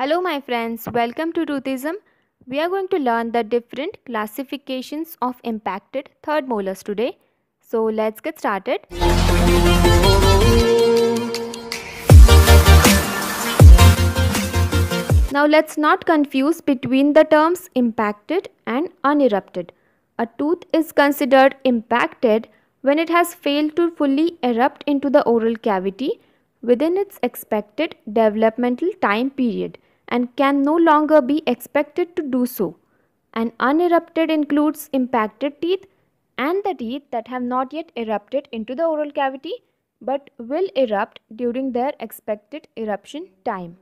Hello my friends, welcome to Truthism. We are going to learn the different classifications of impacted third molars today. So let's get started. Now let's not confuse between the terms impacted and unerupted. A tooth is considered impacted when it has failed to fully erupt into the oral cavity within its expected developmental time period and can no longer be expected to do so. And unerupted includes impacted teeth and the teeth that have not yet erupted into the oral cavity but will erupt during their expected eruption time.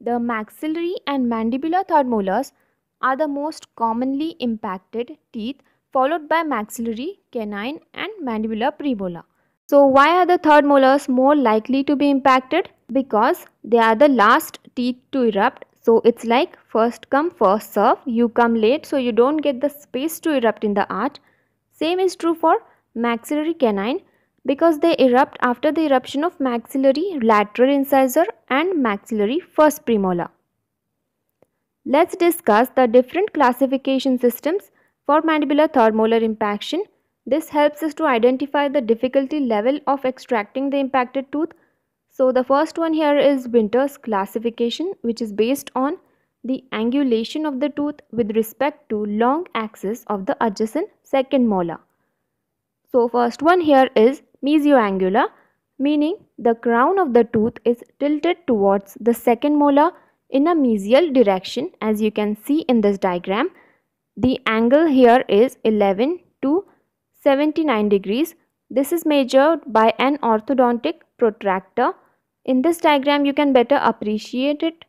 The maxillary and mandibular third molars are the most commonly impacted teeth followed by maxillary, canine and mandibular premolar. So why are the third molars more likely to be impacted? Because they are the last teeth to erupt. So it's like first come first serve. You come late so you don't get the space to erupt in the arch. Same is true for maxillary canine because they erupt after the eruption of maxillary lateral incisor and maxillary first premolar. Let's discuss the different classification systems for mandibular third molar impaction this helps us to identify the difficulty level of extracting the impacted tooth. So the first one here is Winter's classification which is based on the angulation of the tooth with respect to long axis of the adjacent second molar. So first one here is mesioangular meaning the crown of the tooth is tilted towards the second molar in a mesial direction as you can see in this diagram. The angle here is 11 to 79 degrees. This is measured by an orthodontic protractor. In this diagram you can better appreciate it.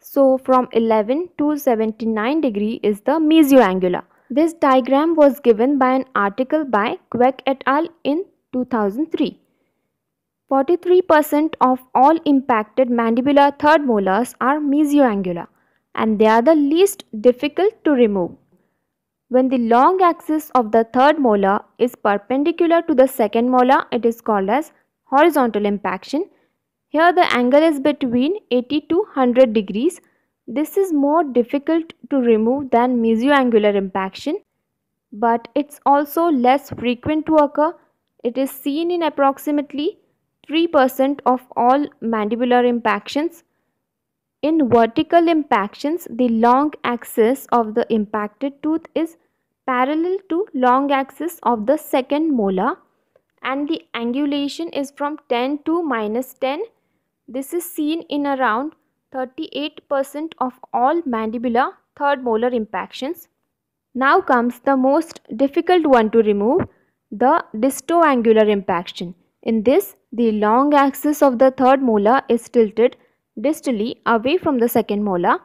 So from 11 to 79 degree is the mesioangular. This diagram was given by an article by Queck et al. in 2003. 43% of all impacted mandibular third molars are mesioangular and they are the least difficult to remove. When the long axis of the third molar is perpendicular to the second molar, it is called as horizontal impaction. Here the angle is between 80 to 100 degrees. This is more difficult to remove than mesioangular impaction, but it's also less frequent to occur. It is seen in approximately 3% of all mandibular impactions in vertical impactions, the long axis of the impacted tooth is parallel to long axis of the second molar and the angulation is from 10 to minus 10. This is seen in around 38% of all mandibular third molar impactions. Now comes the most difficult one to remove, the distoangular impaction. In this, the long axis of the third molar is tilted distally away from the second molar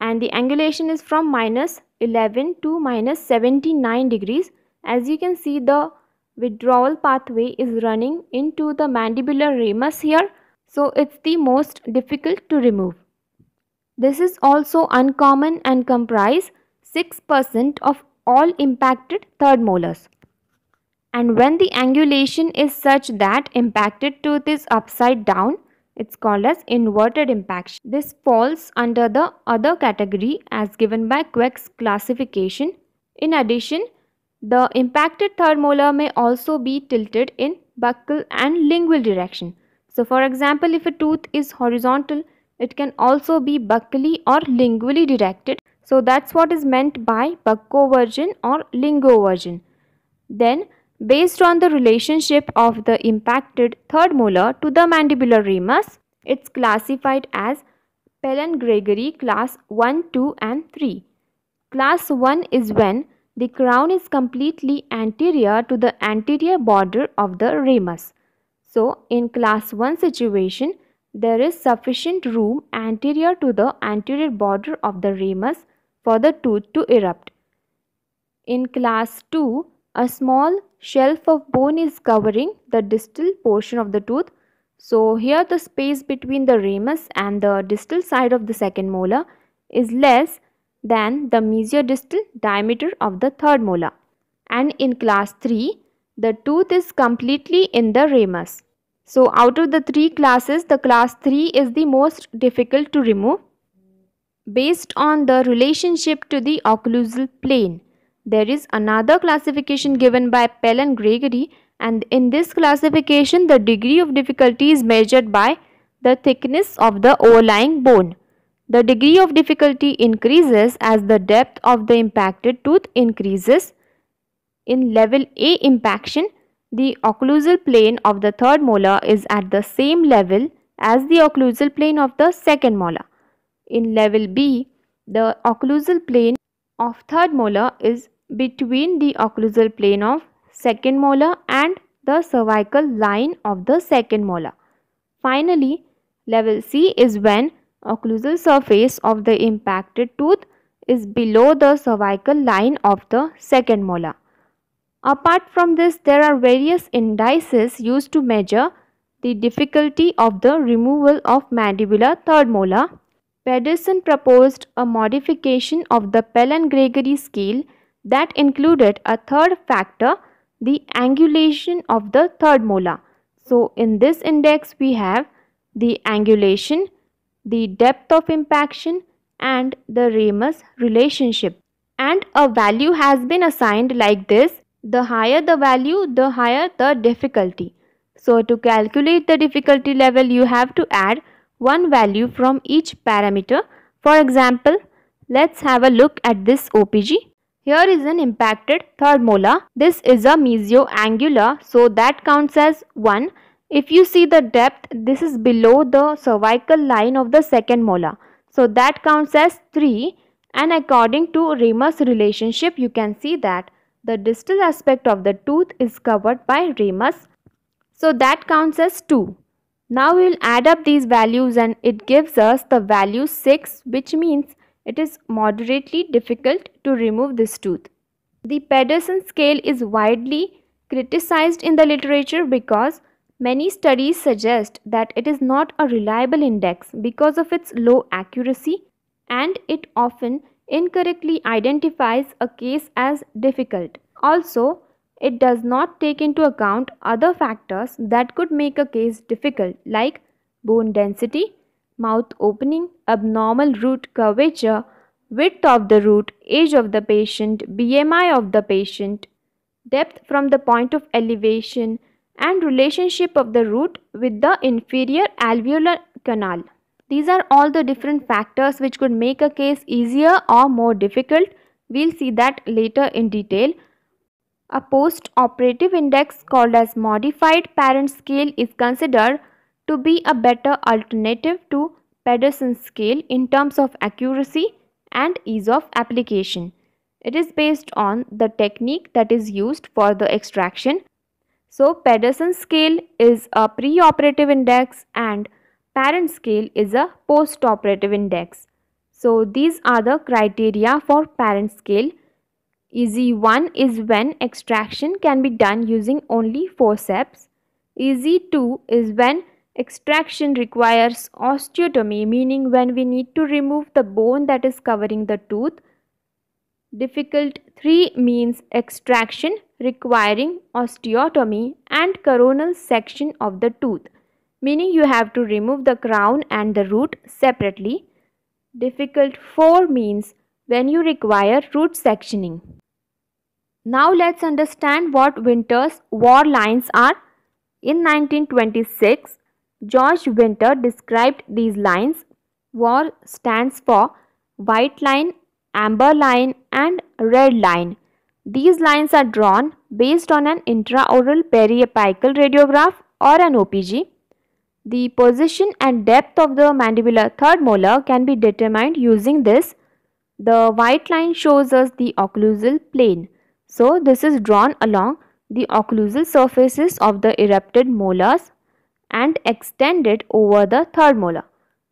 and the angulation is from minus 11 to minus 79 degrees. As you can see the withdrawal pathway is running into the mandibular ramus here. So it's the most difficult to remove. This is also uncommon and comprise 6% of all impacted third molars. And when the angulation is such that impacted tooth is upside down, it's called as inverted impaction. This falls under the other category as given by Queck's classification. In addition, the impacted third molar may also be tilted in buccal and lingual direction. So for example, if a tooth is horizontal, it can also be buccally or lingually directed. So that's what is meant by buccoversion or lingoversion. Then based on the relationship of the impacted third molar to the mandibular ramus. It's classified as Pellon Gregory class 1, 2 and 3. Class 1 is when the crown is completely anterior to the anterior border of the ramus. So in class 1 situation, there is sufficient room anterior to the anterior border of the ramus for the tooth to erupt. In class 2, a small shelf of bone is covering the distal portion of the tooth. So here the space between the ramus and the distal side of the second molar is less than the mesiodistal diameter of the third molar. And in class 3, the tooth is completely in the ramus. So out of the three classes, the class 3 is the most difficult to remove based on the relationship to the occlusal plane. There is another classification given by Pell and Gregory and in this classification the degree of difficulty is measured by the thickness of the overlying bone. The degree of difficulty increases as the depth of the impacted tooth increases. In level A impaction, the occlusal plane of the third molar is at the same level as the occlusal plane of the second molar. In level B, the occlusal plane of third molar is between the occlusal plane of second molar and the cervical line of the second molar. Finally, level C is when occlusal surface of the impacted tooth is below the cervical line of the second molar. Apart from this, there are various indices used to measure the difficulty of the removal of mandibular third molar. Pedersen proposed a modification of the Pellin-Gregory scale that included a third factor, the angulation of the third molar. So in this index we have the angulation, the depth of impaction and the Ramus relationship. And a value has been assigned like this. The higher the value, the higher the difficulty. So to calculate the difficulty level you have to add one value from each parameter. For example, let's have a look at this OPG. Here is an impacted third molar. This is a mesioangular so that counts as 1. If you see the depth, this is below the cervical line of the second molar. So that counts as 3 and according to ramus relationship you can see that the distal aspect of the tooth is covered by ramus. So that counts as 2. Now we will add up these values and it gives us the value 6 which means it is moderately difficult to remove this tooth. The Pedersen scale is widely criticized in the literature because many studies suggest that it is not a reliable index because of its low accuracy and it often incorrectly identifies a case as difficult. Also, it does not take into account other factors that could make a case difficult like bone density, mouth opening, abnormal root curvature, width of the root, age of the patient, BMI of the patient, depth from the point of elevation, and relationship of the root with the inferior alveolar canal. These are all the different factors which could make a case easier or more difficult. We'll see that later in detail. A post-operative index called as modified parent scale is considered to be a better alternative to Pedersen scale in terms of accuracy and ease of application. It is based on the technique that is used for the extraction. So Pedersen scale is a preoperative index and parent scale is a postoperative index. So these are the criteria for parent scale. Easy 1 is when extraction can be done using only forceps. Easy 2 is when Extraction requires osteotomy, meaning when we need to remove the bone that is covering the tooth. Difficult 3 means extraction requiring osteotomy and coronal section of the tooth, meaning you have to remove the crown and the root separately. Difficult 4 means when you require root sectioning. Now let's understand what Winter's war lines are. In 1926, George Winter described these lines. WAR stands for white line, amber line and red line. These lines are drawn based on an intraoral periapical radiograph or an OPG. The position and depth of the mandibular third molar can be determined using this. The white line shows us the occlusal plane. So this is drawn along the occlusal surfaces of the erupted molars and extend it over the third molar.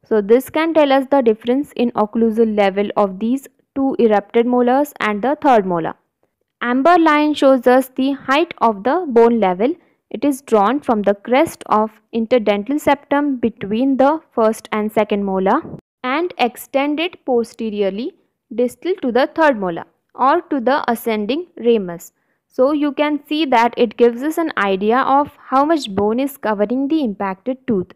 So this can tell us the difference in occlusal level of these two erupted molars and the third molar. Amber line shows us the height of the bone level. It is drawn from the crest of interdental septum between the first and second molar and extended posteriorly distal to the third molar or to the ascending ramus. So you can see that it gives us an idea of how much bone is covering the impacted tooth.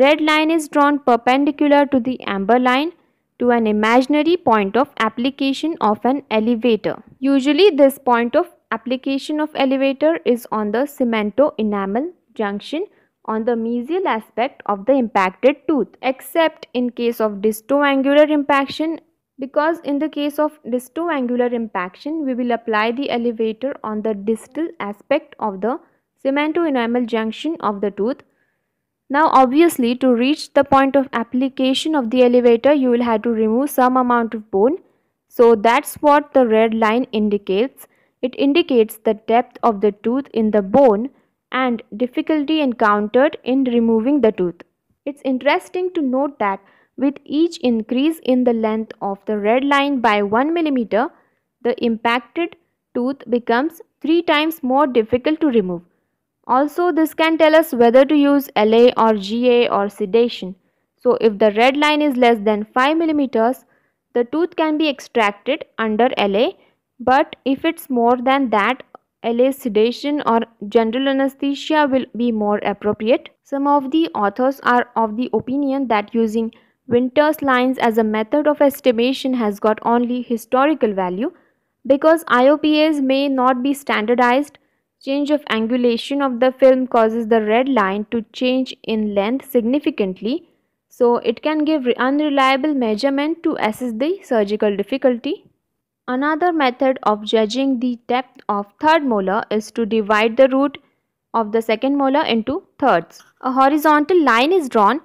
Red line is drawn perpendicular to the amber line to an imaginary point of application of an elevator. Usually this point of application of elevator is on the cemento enamel junction on the mesial aspect of the impacted tooth except in case of distoangular impaction because in the case of distoangular impaction we will apply the elevator on the distal aspect of the cemento-enamel junction of the tooth. Now obviously to reach the point of application of the elevator you will have to remove some amount of bone. So that's what the red line indicates. It indicates the depth of the tooth in the bone and difficulty encountered in removing the tooth. It's interesting to note that with each increase in the length of the red line by 1 mm, the impacted tooth becomes 3 times more difficult to remove. Also, this can tell us whether to use LA or GA or sedation. So, if the red line is less than 5 mm, the tooth can be extracted under LA, but if it's more than that, LA sedation or general anesthesia will be more appropriate. Some of the authors are of the opinion that using Winters lines as a method of estimation has got only historical value because IOPAs may not be standardized. Change of angulation of the film causes the red line to change in length significantly, so it can give unreliable measurement to assess the surgical difficulty. Another method of judging the depth of third molar is to divide the root of the second molar into thirds. A horizontal line is drawn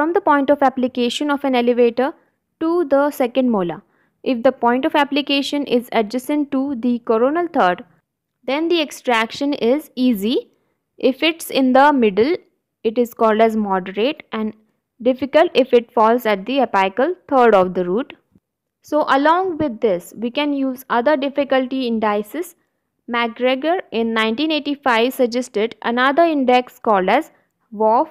from the point of application of an elevator to the second molar. If the point of application is adjacent to the coronal third, then the extraction is easy. If it's in the middle, it is called as moderate and difficult if it falls at the apical third of the root. So along with this, we can use other difficulty indices. MacGregor in 1985 suggested another index called as WOF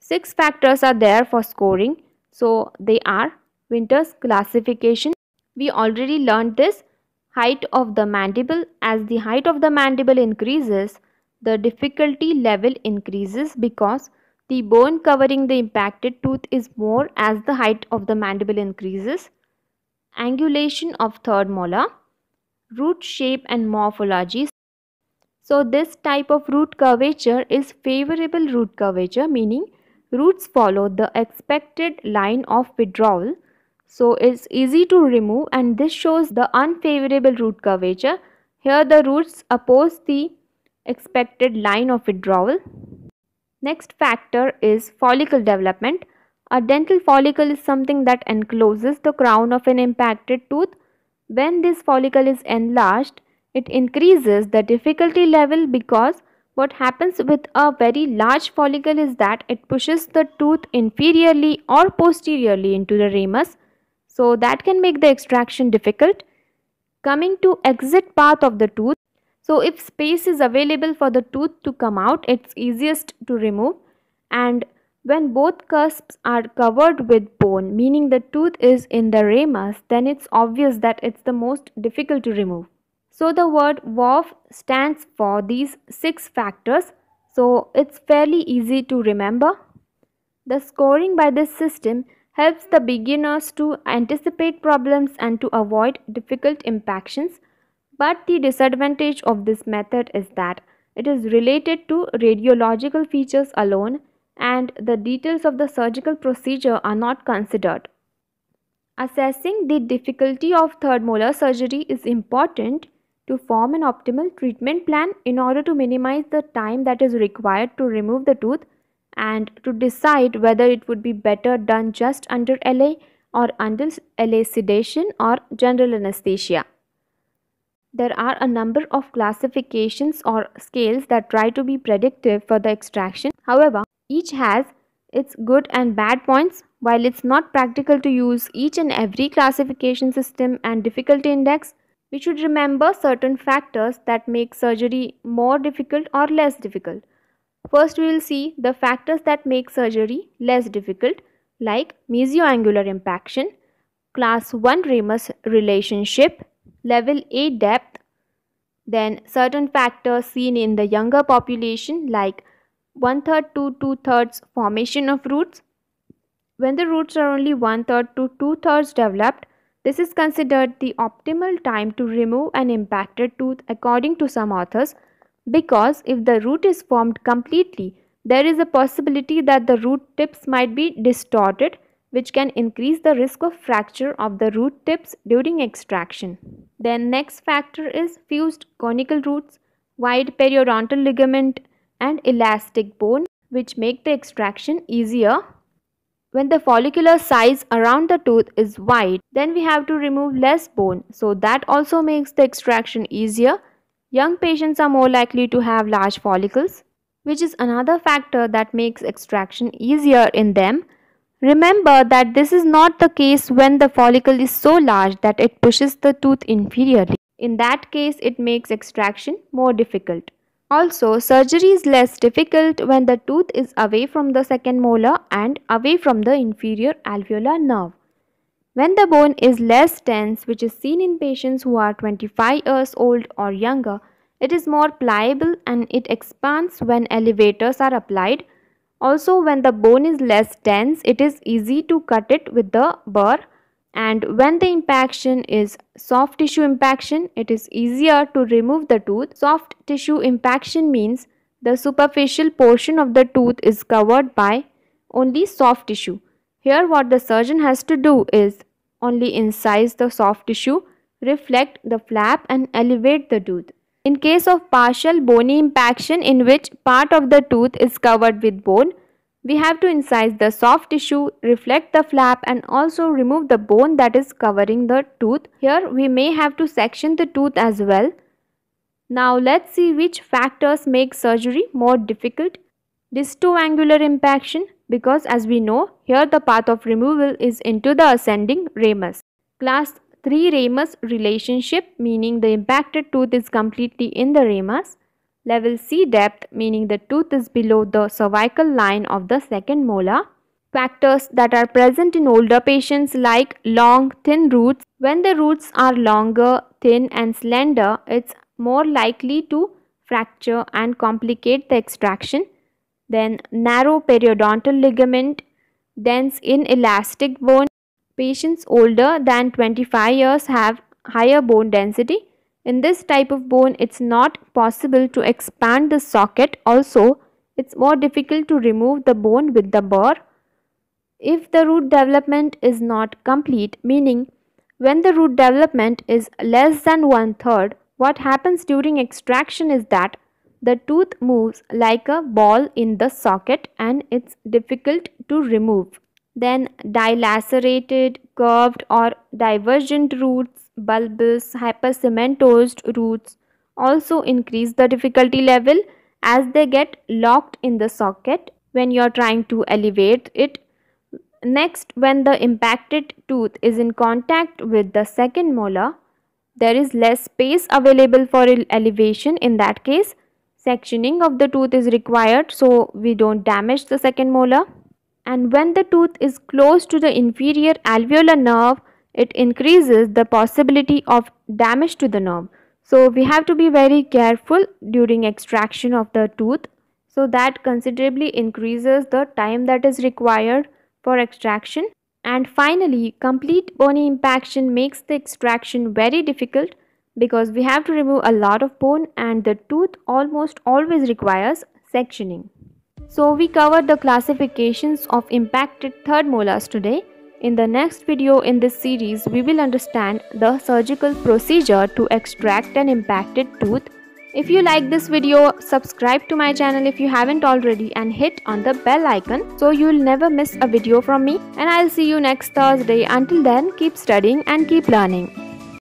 Six factors are there for scoring. So they are Winter's classification. We already learned this. Height of the mandible. As the height of the mandible increases, the difficulty level increases because the bone covering the impacted tooth is more as the height of the mandible increases. Angulation of third molar. Root shape and morphology. So this type of root curvature is favorable root curvature meaning Roots follow the expected line of withdrawal, so it's easy to remove and this shows the unfavorable root curvature. Here the roots oppose the expected line of withdrawal. Next factor is follicle development. A dental follicle is something that encloses the crown of an impacted tooth. When this follicle is enlarged, it increases the difficulty level because what happens with a very large follicle is that it pushes the tooth inferiorly or posteriorly into the ramus. So that can make the extraction difficult. Coming to exit path of the tooth. So if space is available for the tooth to come out, it's easiest to remove. And when both cusps are covered with bone, meaning the tooth is in the ramus, then it's obvious that it's the most difficult to remove. So the word WOF stands for these six factors. So it's fairly easy to remember. The scoring by this system helps the beginners to anticipate problems and to avoid difficult impactions. But the disadvantage of this method is that it is related to radiological features alone and the details of the surgical procedure are not considered. Assessing the difficulty of third molar surgery is important to form an optimal treatment plan in order to minimize the time that is required to remove the tooth and to decide whether it would be better done just under LA or under LA sedation or general anesthesia. There are a number of classifications or scales that try to be predictive for the extraction. However, each has its good and bad points. While it's not practical to use each and every classification system and difficulty index, we should remember certain factors that make surgery more difficult or less difficult. First, we will see the factors that make surgery less difficult like mesioangular impaction, class 1 ramus relationship, level A depth, then certain factors seen in the younger population like one third to two thirds formation of roots. When the roots are only one third to two thirds developed, this is considered the optimal time to remove an impacted tooth according to some authors because if the root is formed completely, there is a possibility that the root tips might be distorted which can increase the risk of fracture of the root tips during extraction. Then next factor is fused conical roots, wide periodontal ligament and elastic bone which make the extraction easier when the follicular size around the tooth is wide, then we have to remove less bone, so that also makes the extraction easier. Young patients are more likely to have large follicles, which is another factor that makes extraction easier in them. Remember that this is not the case when the follicle is so large that it pushes the tooth inferiorly. In that case, it makes extraction more difficult. Also, surgery is less difficult when the tooth is away from the second molar and away from the inferior alveolar nerve. When the bone is less tense, which is seen in patients who are 25 years old or younger, it is more pliable and it expands when elevators are applied. Also, when the bone is less dense, it is easy to cut it with the burr and when the impaction is soft tissue impaction it is easier to remove the tooth soft tissue impaction means the superficial portion of the tooth is covered by only soft tissue here what the surgeon has to do is only incise the soft tissue reflect the flap and elevate the tooth in case of partial bony impaction in which part of the tooth is covered with bone we have to incise the soft tissue, reflect the flap and also remove the bone that is covering the tooth. Here we may have to section the tooth as well. Now let's see which factors make surgery more difficult. Distoangular impaction because as we know here the path of removal is into the ascending ramus. Class 3 ramus relationship meaning the impacted tooth is completely in the ramus. Level C depth, meaning the tooth is below the cervical line of the second molar. Factors that are present in older patients like long, thin roots. When the roots are longer, thin and slender, it's more likely to fracture and complicate the extraction. Then narrow periodontal ligament, dense inelastic bone. Patients older than 25 years have higher bone density. In this type of bone, it's not possible to expand the socket. Also, it's more difficult to remove the bone with the bore. If the root development is not complete, meaning when the root development is less than one third, what happens during extraction is that the tooth moves like a ball in the socket and it's difficult to remove. Then dilacerated, curved or divergent roots bulbous hypercementosed roots also increase the difficulty level as they get locked in the socket when you are trying to elevate it. Next, when the impacted tooth is in contact with the second molar, there is less space available for elevation in that case. Sectioning of the tooth is required so we don't damage the second molar. And when the tooth is close to the inferior alveolar nerve, it increases the possibility of damage to the knob, So we have to be very careful during extraction of the tooth. So that considerably increases the time that is required for extraction. And finally, complete bony impaction makes the extraction very difficult because we have to remove a lot of bone and the tooth almost always requires sectioning. So we covered the classifications of impacted third molars today. In the next video in this series, we will understand the surgical procedure to extract an impacted tooth. If you like this video, subscribe to my channel if you haven't already and hit on the bell icon so you'll never miss a video from me. And I'll see you next Thursday. Until then, keep studying and keep learning.